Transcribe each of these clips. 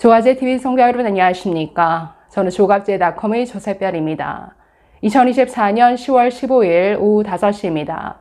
조화제 TV 성도 여러분 안녕하십니까? 저는 조갑제닷컴의 조세별입니다. 2024년 10월 15일 오후 5시입니다.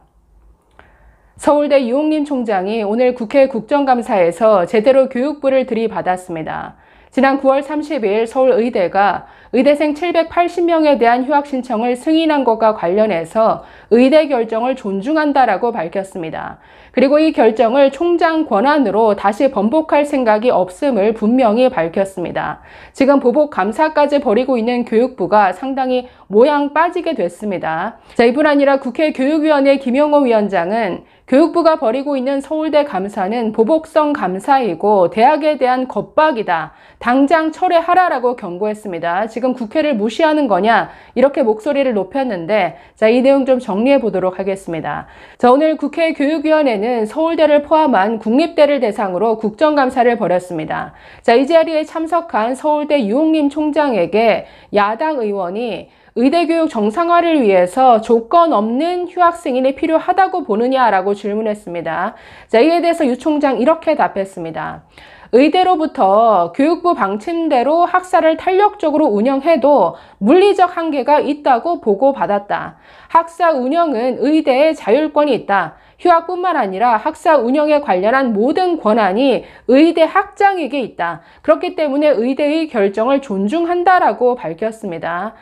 서울대 유홍림 총장이 오늘 국회 국정감사에서 제대로 교육부를 들이받았습니다. 지난 9월 30일 서울의대가 의대생 780명에 대한 휴학 신청을 승인한 것과 관련해서 의대 결정을 존중한다라고 밝혔습니다. 그리고 이 결정을 총장 권한으로 다시 번복할 생각이 없음을 분명히 밝혔습니다. 지금 보복 감사까지 벌이고 있는 교육부가 상당히 모양 빠지게 됐습니다. 자, 이뿐 아니라 국회 교육위원회 김영호 위원장은 교육부가 벌이고 있는 서울대 감사는 보복성 감사이고 대학에 대한 겁박이다. 당장 철회하라라고 경고했습니다. 지금 국회를 무시하는 거냐? 이렇게 목소리를 높였는데 자, 이 내용 좀 정리해 보도록 하겠습니다. 자, 오늘 국회 교육위원회는 서울대를 포함한 국립대를 대상으로 국정감사를 벌였습니다. 자, 이 자리에 참석한 서울대 유홍림 총장에게 야당 의원이 의대 교육 정상화를 위해서 조건 없는 휴학 승인이 필요하다고 보느냐라고 질문했습니다. 자, 이에 대해서 유 총장 이렇게 답했습니다. 의대로부터 교육부 방침대로 학사를 탄력적으로 운영해도 물리적 한계가 있다고 보고받았다. 학사 운영은 의대의 자율권이 있다. 휴학뿐만 아니라 학사 운영에 관련한 모든 권한이 의대 학장에게 있다. 그렇기 때문에 의대의 결정을 존중한다라고 밝혔습니다.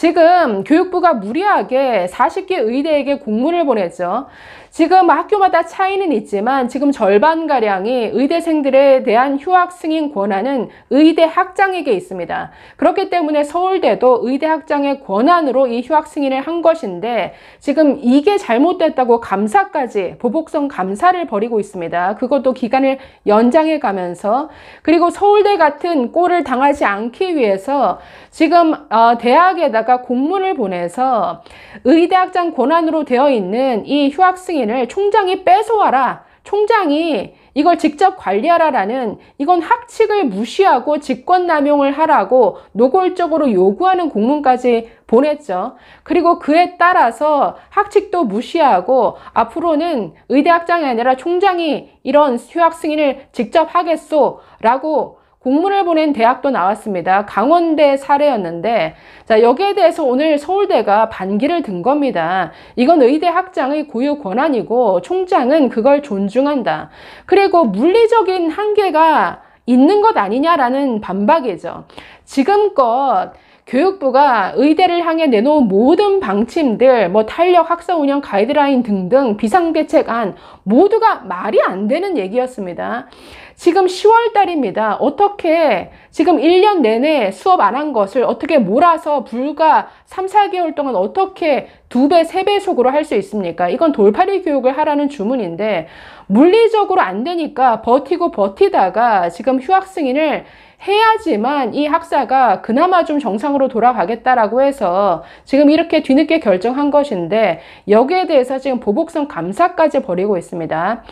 지금 교육부가 무리하게 40개 의대에게 공문을 보냈죠. 지금 학교마다 차이는 있지만 지금 절반가량이 의대생들에 대한 휴학 승인 권한은 의대 학장에게 있습니다. 그렇기 때문에 서울대도 의대 학장의 권한으로 이 휴학 승인을 한 것인데 지금 이게 잘못됐다고 감사까지 보복성 감사를 벌이고 있습니다. 그것도 기간을 연장해 가면서 그리고 서울대 같은 꼴을 당하지 않기 위해서 지금 어, 대학에다가 교육가 공문을 보내서 의대학장 권한으로 되어 있는 이 휴학 승인을 총장이 뺏어와라. 총장이 이걸 직접 관리하라라는 이건 학칙을 무시하고 직권남용을 하라고 노골적으로 요구하는 공문까지 보냈죠. 그리고 그에 따라서 학칙도 무시하고 앞으로는 의대학장이 아니라 총장이 이런 휴학 승인을 직접 하겠소라고 공문을 보낸 대학도 나왔습니다. 강원대 사례였는데 자 여기에 대해서 오늘 서울대가 반기를 든 겁니다. 이건 의대 학장의 고유 권한이고 총장은 그걸 존중한다. 그리고 물리적인 한계가 있는 것 아니냐라는 반박이죠. 지금껏 교육부가 의대를 향해 내놓은 모든 방침들, 뭐 탄력 학사 운영 가이드라인 등등 비상대책안 모두가 말이 안 되는 얘기였습니다. 지금 10월 달입니다. 어떻게 지금 1년 내내 수업 안 한 것을 어떻게 몰아서 불과 3, 4개월 동안 어떻게 두배세 배 속으로 할 수 있습니까? 이건 돌팔이 교육을 하라는 주문인데 물리적으로 안 되니까 버티고 버티다가 지금 휴학 승인을 해야지만 이 학사가 그나마 좀 정상으로 돌아가겠다라고 해서 지금 이렇게 뒤늦게 결정한 것인데 여기에 대해서 지금 보복성 감사까지 벌이고 있습니다.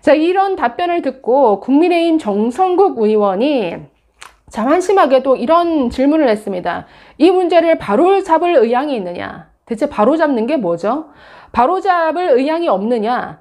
자, 이런 답변을 듣고 국민의힘 정성국 의원이 자 한심하게도 이런 질문을 했습니다. 이 문제를 바로 잡을 의향이 있느냐? 대체 바로 잡는 게 뭐죠? 바로 잡을 의향이 없느냐?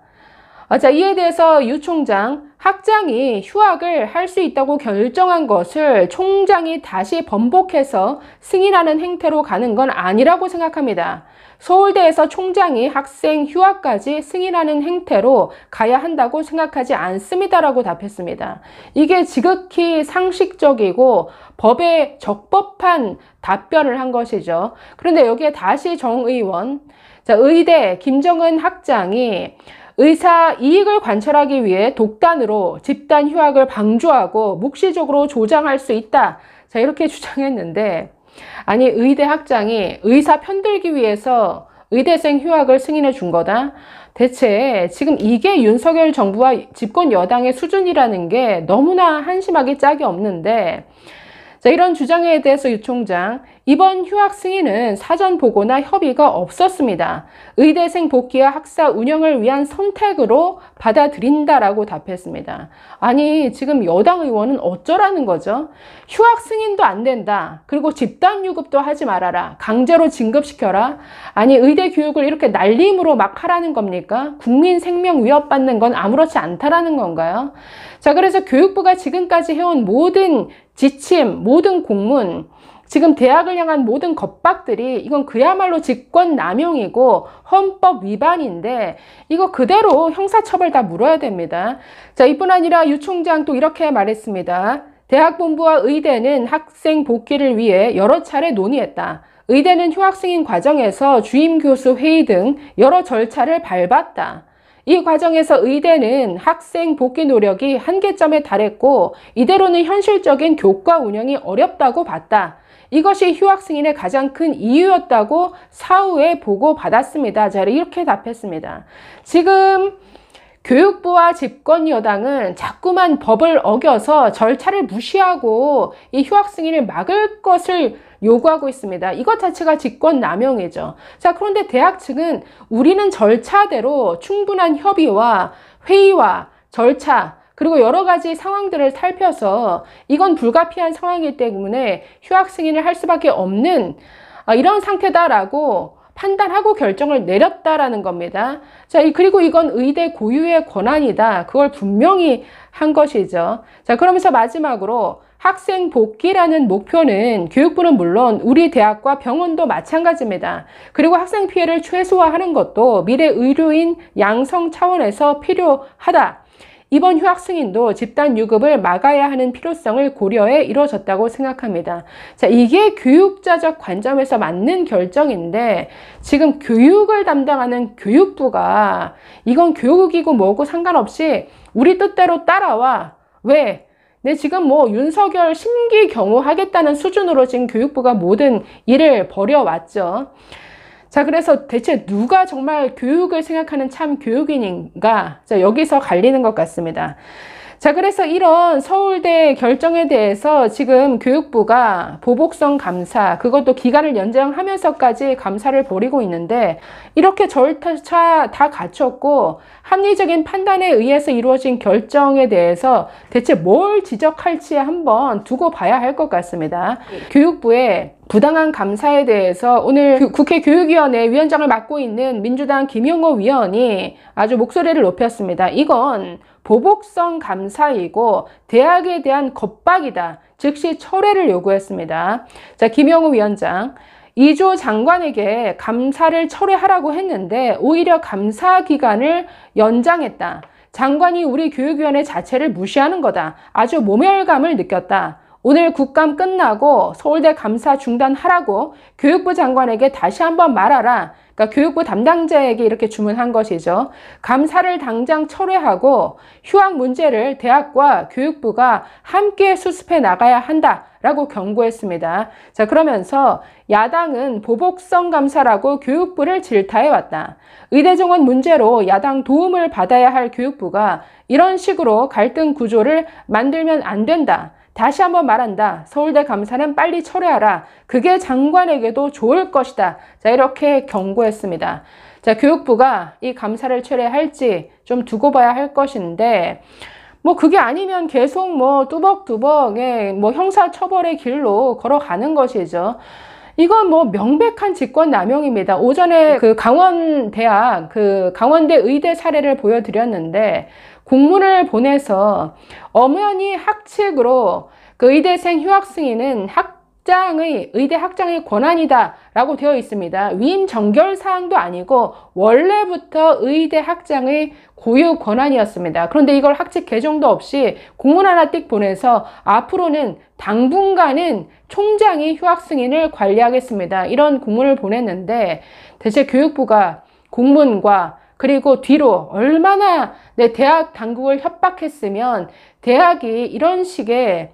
아, 자, 이에 대해서 유 총장, 학장이 휴학을 할 수 있다고 결정한 것을 총장이 다시 번복해서 승인하는 행태로 가는 건 아니라고 생각합니다. 서울대에서 총장이 학생 휴학까지 승인하는 행태로 가야 한다고 생각하지 않습니다라고 답했습니다. 이게 지극히 상식적이고 법에 적법한 답변을 한 것이죠. 그런데 여기에 다시 정 의원, 자, 의대 김정은 학장이 의사 이익을 관철하기 위해 독단으로 집단 휴학을 방조하고 묵시적으로 조장할 수 있다. 자, 이렇게 주장했는데, 아니, 의대 학장이 의사 편들기 위해서 의대생 휴학을 승인해 준 거다? 대체 지금 이게 윤석열 정부와 집권 여당의 수준이라는 게 너무나 한심하게 짝이 없는데, 자, 이런 주장에 대해서 유 총장, 이번 휴학 승인은 사전 보고나 협의가 없었습니다. 의대생 복귀와 학사 운영을 위한 선택으로 받아들인다라고 답했습니다. 아니, 지금 여당 의원은 어쩌라는 거죠? 휴학 승인도 안 된다. 그리고 집단 유급도 하지 말아라. 강제로 진급시켜라. 아니, 의대 교육을 이렇게 날림으로 막 하라는 겁니까? 국민 생명 위협받는 건 아무렇지 않다라는 건가요? 자, 그래서 교육부가 지금까지 해온 모든 지침, 모든 공문, 지금 대학을 향한 모든 겁박들이 이건 그야말로 직권남용이고 헌법 위반인데 이거 그대로 형사처벌 다 물어야 됩니다. 자 이뿐 아니라 유 총장 또 이렇게 말했습니다. 대학본부와 의대는 학생 복귀를 위해 여러 차례 논의했다. 의대는 휴학생인 과정에서 주임교수 회의 등 여러 절차를 밟았다. 이 과정에서 의대는 학생 복귀 노력이 한계점에 달했고 이대로는 현실적인 교과 운영이 어렵다고 봤다. 이것이 휴학 승인의 가장 큰 이유였다고 사후에 보고 받았습니다. 자, 이렇게 답했습니다. 지금 교육부와 집권 여당은 자꾸만 법을 어겨서 절차를 무시하고 이 휴학 승인을 막을 것을 요구하고 있습니다. 이것 자체가 직권남용이죠. 자, 그런데 대학 측은 우리는 절차대로 충분한 협의와 회의와 절차, 그리고 여러 가지 상황들을 살펴서 이건 불가피한 상황이기 때문에 휴학 승인을 할 수밖에 없는 아, 이런 상태다라고 판단하고 결정을 내렸다라는 겁니다. 자, 그리고 이건 의대 고유의 권한이다. 그걸 분명히 한 것이죠. 자, 그러면서 마지막으로 학생 복귀라는 목표는 교육부는 물론 우리 대학과 병원도 마찬가지입니다. 그리고 학생 피해를 최소화하는 것도 미래 의료인 양성 차원에서 필요하다. 이번 휴학 승인도 집단 유급을 막아야 하는 필요성을 고려해 이루어졌다고 생각합니다. 자, 이게 교육자적 관점에서 맞는 결정인데 지금 교육을 담당하는 교육부가 이건 교육이고 뭐고 상관없이 우리 뜻대로 따라와. 왜? 네, 지금 뭐 윤석열 심기 경우 하겠다는 수준으로 지금 교육부가 모든 일을 벌여왔죠. 자 그래서 대체 누가 정말 교육을 생각하는 참 교육인인가 자 여기서 갈리는 것 같습니다 자 그래서 이런 서울대 결정에 대해서 지금 교육부가 보복성 감사 그것도 기간을 연장하면서까지 감사를 벌이고 있는데 이렇게 절차 다 갖췄고 합리적인 판단에 의해서 이루어진 결정에 대해서 대체 뭘 지적할지 한번 두고 봐야 할 것 같습니다 네. 교육부의 부당한 감사에 대해서 오늘 국회 교육위원회 위원장을 맡고 있는 민주당 김용호 위원이 아주 목소리를 높였습니다. 이건 보복성 감사이고 대학에 대한 겁박이다. 즉시 철회를 요구했습니다. 자, 김용호 위원장. 이조 장관에게 감사를 철회하라고 했는데 오히려 감사 기간을 연장했다. 장관이 우리 교육위원회 자체를 무시하는 거다. 아주 모멸감을 느꼈다. 오늘 국감 끝나고 서울대 감사 중단하라고 교육부 장관에게 다시 한번 말하라. 그러니까 교육부 담당자에게 이렇게 주문한 것이죠. 감사를 당장 철회하고 휴학 문제를 대학과 교육부가 함께 수습해 나가야 한다. 라고 경고했습니다. 자, 그러면서 야당은 보복성 감사라고 교육부를 질타해 왔다. 의대정원 문제로 야당 도움을 받아야 할 교육부가 이런 식으로 갈등 구조를 만들면 안 된다. 다시 한번 말한다. 서울대 감사는 빨리 철회하라. 그게 장관에게도 좋을 것이다. 자, 이렇게 경고했습니다. 자, 교육부가 이 감사를 철회할지 좀 두고 봐야 할 것인데, 뭐 그게 아니면 계속 뭐 뚜벅뚜벅, 예, 뭐 형사 처벌의 길로 걸어가는 것이죠. 이건 뭐 명백한 직권 남용입니다. 오전에 네. 그 강원대학 그 강원대 의대 사례를 보여드렸는데 공문을 보내서 엄연히 학칙으로 그 의대생 휴학승인은 학 학장의 의대 학장의 권한이다 라고 되어 있습니다. 위임 정결 사항도 아니고 원래부터 의대 학장의 고유 권한이었습니다. 그런데 이걸 학칙 개정도 없이 공문 하나 띡 보내서 앞으로는 당분간은 총장이 휴학 승인을 관리하겠습니다. 이런 공문을 보냈는데 대체 교육부가 공문과 그리고 뒤로 얼마나 대학 당국을 협박했으면 대학이 이런 식의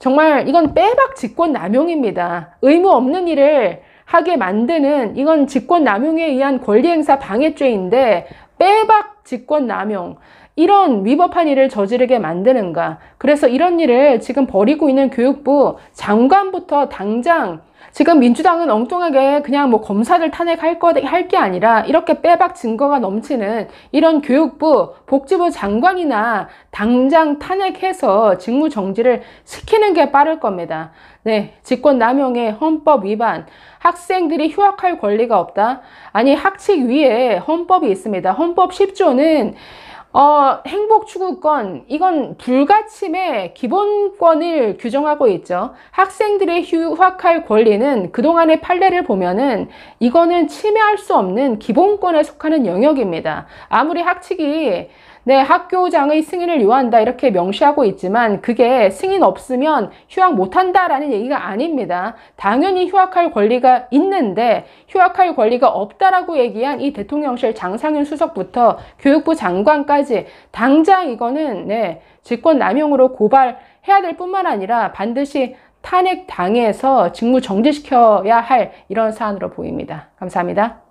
정말 이건 빼박 직권 남용입니다. 의무 없는 일을 하게 만드는 이건 직권 남용에 의한 권리행사 방해죄인데 빼박 직권 남용 이런 위법한 일을 저지르게 만드는가 그래서 이런 일을 지금 벌이고 있는 교육부 장관부터 당장 지금 민주당은 엉뚱하게 그냥 뭐검사를 탄핵할 거, 할 게 아니라 이렇게 빼박 증거가 넘치는 이런 교육부, 복지부 장관이나 당장 탄핵해서 직무 정지를 시키는 게 빠를 겁니다. 네, 직권 남용의 헌법 위반, 학생들이 휴학할 권리가 없다. 아니, 학칙 위에 헌법이 있습니다. 헌법 10조는 어, 행복 추구권 이건 불가침의 기본권을 규정하고 있죠. 학생들의 휴학할 권리는 그동안의 판례를 보면은 이거는 침해할 수 없는 기본권에 속하는 영역입니다. 아무리 학칙이 네, 학교장의 승인을 요한다 이렇게 명시하고 있지만 그게 승인 없으면 휴학 못한다라는 얘기가 아닙니다. 당연히 휴학할 권리가 있는데 휴학할 권리가 없다라고 얘기한 이 대통령실 장상윤 수석부터 교육부 장관까지 당장 이거는 네, 직권 남용으로 고발해야 될 뿐만 아니라 반드시 탄핵 당해서 직무 정지시켜야 할 이런 사안으로 보입니다. 감사합니다.